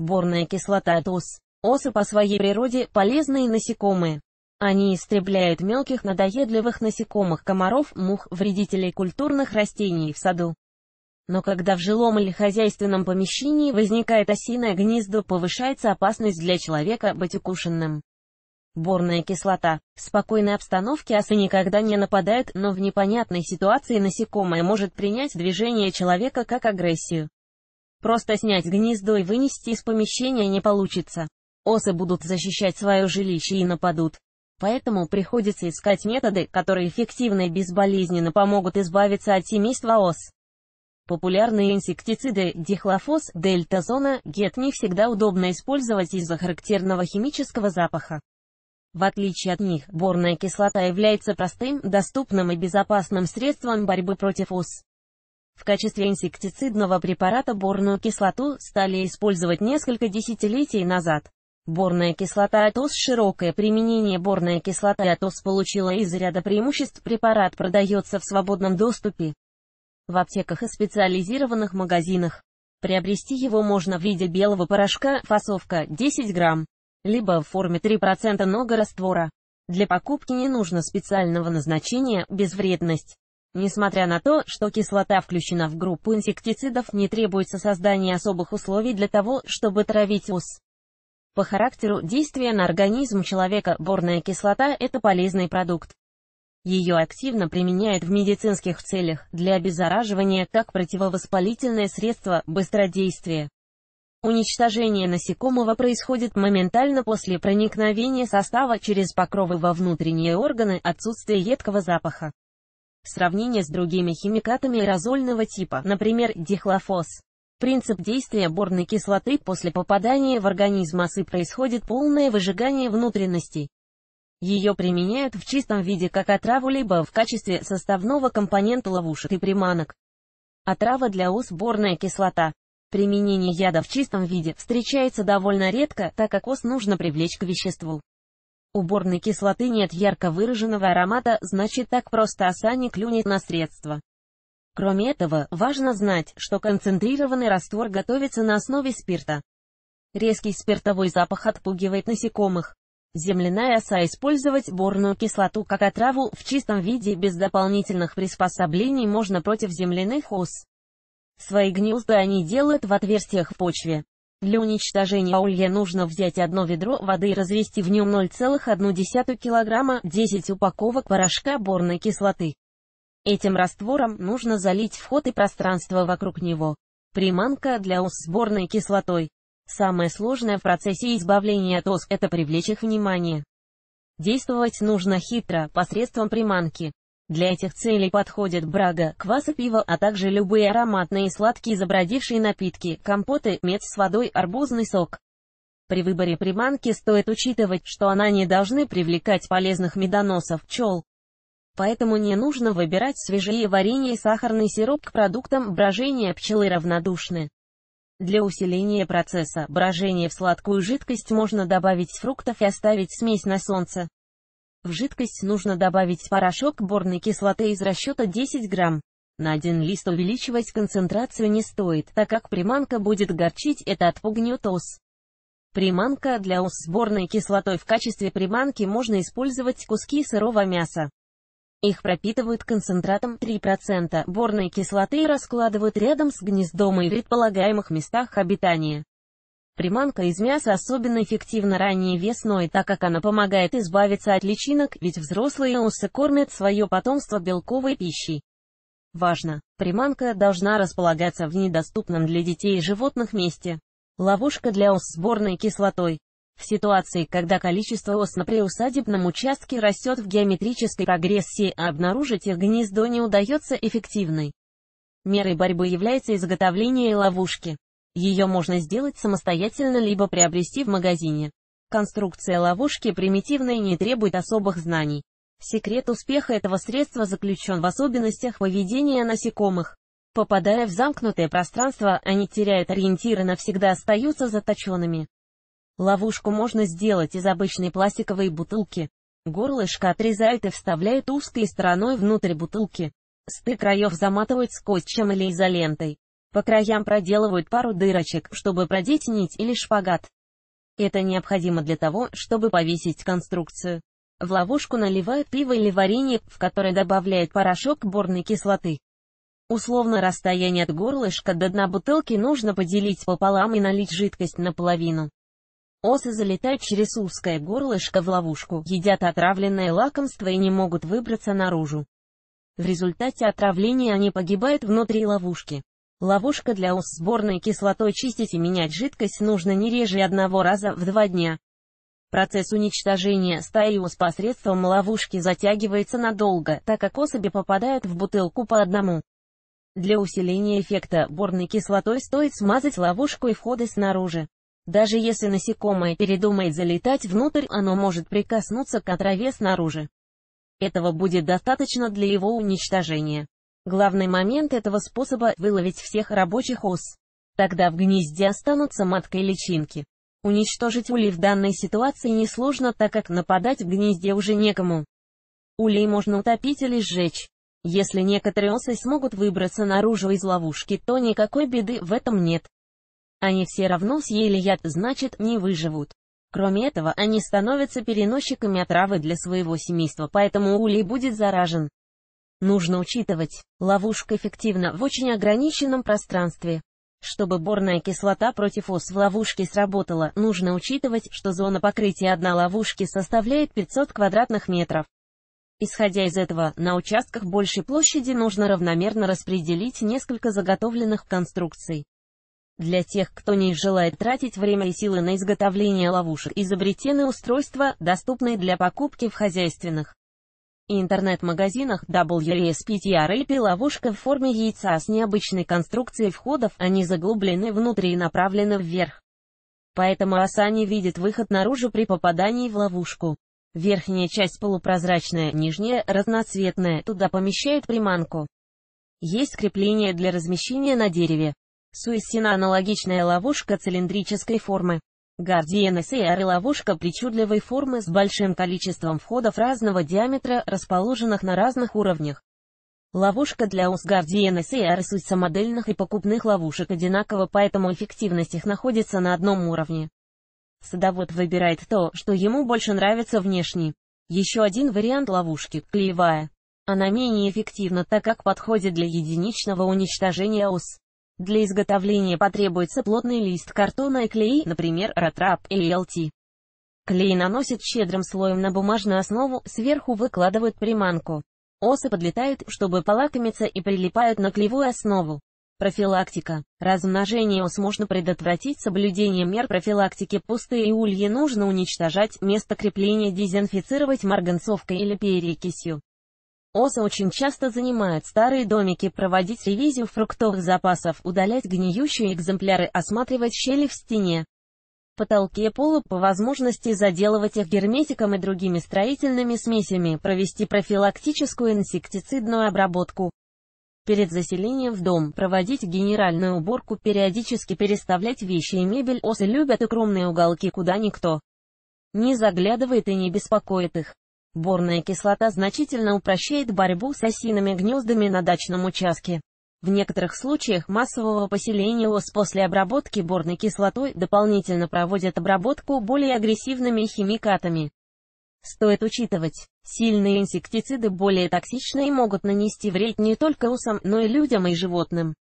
Борная кислота ТОС. Осы по своей природе полезные насекомые. Они истребляют мелких надоедливых насекомых, комаров, мух, вредителей культурных растений в саду. Но когда в жилом или хозяйственном помещении возникает осиное гнездо, повышается опасность для человека быть укушенным. Борная кислота. В спокойной обстановке осы никогда не нападают, но в непонятной ситуации насекомое может принять движение человека как агрессию. Просто снять гнездо и вынести из помещения не получится. Осы будут защищать свое жилище и нападут. Поэтому приходится искать методы, которые эффективно и безболезненно помогут избавиться от семейства ос. Популярные инсектициды дихлофос, дельтазона, гет не всегда удобно использовать из-за характерного химического запаха. В отличие от них, борная кислота является простым, доступным и безопасным средством борьбы против ос. В качестве инсектицидного препарата борную кислоту стали использовать несколько десятилетий назад. Борная кислота АТОС Широкое применение борная кислота АТОС получила из ряда преимуществ препарат продается в свободном доступе в аптеках и специализированных магазинах. Приобрести его можно в виде белого порошка, фасовка 10 грамм, либо в форме 3% много раствора. Для покупки не нужно специального назначения, безвредность. Несмотря на то, что кислота включена в группу инсектицидов, не требуется создание особых условий для того, чтобы травить ус. По характеру действия на организм человека борная кислота – это полезный продукт. Ее активно применяют в медицинских целях, для обеззараживания, как противовоспалительное средство, быстродействие. Уничтожение насекомого происходит моментально после проникновения состава через покровы во внутренние органы, отсутствие едкого запаха в сравнении с другими химикатами аэрозольного типа, например, дихлофос. Принцип действия борной кислоты после попадания в организм осы происходит полное выжигание внутренностей. Ее применяют в чистом виде как отраву либо в качестве составного компонента ловушек и приманок. Отрава для ос борная кислота. Применение яда в чистом виде встречается довольно редко, так как ос нужно привлечь к веществу уборной кислоты нет ярко выраженного аромата, значит так просто оса не клюнет на средство. Кроме этого, важно знать, что концентрированный раствор готовится на основе спирта. Резкий спиртовой запах отпугивает насекомых. Земляная оса использовать борную кислоту как отраву в чистом виде без дополнительных приспособлений можно против земляных ос. Свои гнезда они делают в отверстиях в почве. Для уничтожения улья нужно взять одно ведро воды и развести в нем 0,1 кг 10 упаковок порошка борной кислоты. Этим раствором нужно залить вход и пространство вокруг него. Приманка для ус с борной кислотой. Самое сложное в процессе избавления от ос – это привлечь их внимание. Действовать нужно хитро, посредством приманки. Для этих целей подходят брага, квас и пиво, а также любые ароматные и сладкие забродившие напитки, компоты, мед с водой, арбузный сок. При выборе приманки стоит учитывать, что она не должны привлекать полезных медоносов, пчел. Поэтому не нужно выбирать свежие варенье и сахарный сироп к продуктам брожения пчелы равнодушны. Для усиления процесса брожения в сладкую жидкость можно добавить фруктов и оставить смесь на солнце. В жидкость нужно добавить порошок борной кислоты из расчета 10 грамм. На один лист увеличивать концентрацию не стоит, так как приманка будет горчить, это отпугнет ос. Приманка для ос с борной кислотой в качестве приманки можно использовать куски сырого мяса. Их пропитывают концентратом 3% борной кислоты и раскладывают рядом с гнездом и предполагаемых местах обитания. Приманка из мяса особенно эффективна ранней весной, так как она помогает избавиться от личинок, ведь взрослые осы кормят свое потомство белковой пищей. Важно! Приманка должна располагаться в недоступном для детей и животных месте. Ловушка для ос сборной кислотой. В ситуации, когда количество ос на приусадебном участке растет в геометрической прогрессии, а обнаружить их гнездо не удается эффективной. Мерой борьбы является изготовление ловушки. Ее можно сделать самостоятельно либо приобрести в магазине. Конструкция ловушки примитивная и не требует особых знаний. Секрет успеха этого средства заключен в особенностях поведения насекомых. Попадая в замкнутое пространство, они теряют ориентиры и навсегда остаются заточенными. Ловушку можно сделать из обычной пластиковой бутылки. Горлышко отрезают и вставляют узкой стороной внутрь бутылки. Стык краев заматывают скотчем или изолентой. По краям проделывают пару дырочек, чтобы продеть нить или шпагат. Это необходимо для того, чтобы повесить конструкцию. В ловушку наливают пиво или варенье, в которое добавляют порошок борной кислоты. Условно расстояние от горлышка до дна бутылки нужно поделить пополам и налить жидкость наполовину. Осы залетают через узкое горлышко в ловушку, едят отравленное лакомство и не могут выбраться наружу. В результате отравления они погибают внутри ловушки. Ловушка для ус сборной кислотой чистить и менять жидкость нужно не реже одного раза в два дня. Процесс уничтожения стаи ус посредством ловушки затягивается надолго, так как особи попадают в бутылку по одному. Для усиления эффекта борной кислотой стоит смазать ловушку и входы снаружи. Даже если насекомое передумает залетать внутрь, оно может прикоснуться к отраве снаружи. Этого будет достаточно для его уничтожения. Главный момент этого способа – выловить всех рабочих ос. Тогда в гнезде останутся матка и личинки. Уничтожить улей в данной ситуации несложно, так как нападать в гнезде уже некому. Улей можно утопить или сжечь. Если некоторые осы смогут выбраться наружу из ловушки, то никакой беды в этом нет. Они все равно съели яд, значит, не выживут. Кроме этого, они становятся переносчиками отравы для своего семейства, поэтому улей будет заражен. Нужно учитывать, ловушка эффективна в очень ограниченном пространстве. Чтобы борная кислота против ос в ловушке сработала, нужно учитывать, что зона покрытия одной ловушки составляет 500 квадратных метров. Исходя из этого, на участках большей площади нужно равномерно распределить несколько заготовленных конструкций. Для тех, кто не желает тратить время и силы на изготовление ловушек, изобретены устройства, доступные для покупки в хозяйственных и интернет-магазинах WSPTRLP ловушка в форме яйца с необычной конструкцией входов, они заглублены внутрь и направлены вверх. Поэтому оса не видит выход наружу при попадании в ловушку. Верхняя часть полупрозрачная, нижняя – разноцветная, туда помещают приманку. Есть крепление для размещения на дереве. Суэссина – аналогичная ловушка цилиндрической формы. Guardian SR – ловушка причудливой формы с большим количеством входов разного диаметра, расположенных на разных уровнях. Ловушка для УС Guardian SR – суть самодельных и покупных ловушек одинакова, поэтому эффективность их находится на одном уровне. Садовод выбирает то, что ему больше нравится внешне. Еще один вариант ловушки – клеевая. Она менее эффективна, так как подходит для единичного уничтожения ОС. Для изготовления потребуется плотный лист картона и клей, например, ратрап или ЛТ. Клей наносят щедрым слоем на бумажную основу, сверху выкладывают приманку. Осы подлетают, чтобы полакомиться и прилипают на клевую основу. Профилактика. Размножение ос можно предотвратить соблюдением мер профилактики. Пустые ульи нужно уничтожать, место крепления дезинфицировать марганцовкой или перекисью. Осы очень часто занимают старые домики, проводить ревизию фруктовых запасов, удалять гниющие экземпляры, осматривать щели в стене, потолке полу по возможности заделывать их герметиком и другими строительными смесями, провести профилактическую инсектицидную обработку. Перед заселением в дом проводить генеральную уборку, периодически переставлять вещи и мебель. Осы любят укромные уголки, куда никто не заглядывает и не беспокоит их. Борная кислота значительно упрощает борьбу с осиными гнездами на дачном участке. В некоторых случаях массового поселения ос после обработки борной кислотой дополнительно проводят обработку более агрессивными химикатами. Стоит учитывать, сильные инсектициды более токсичны и могут нанести вред не только усам, но и людям и животным.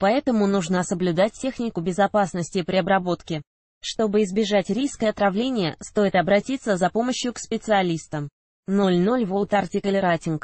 Поэтому нужно соблюдать технику безопасности при обработке. Чтобы избежать риска отравления, стоит обратиться за помощью к специалистам. 00 Volt Article Rating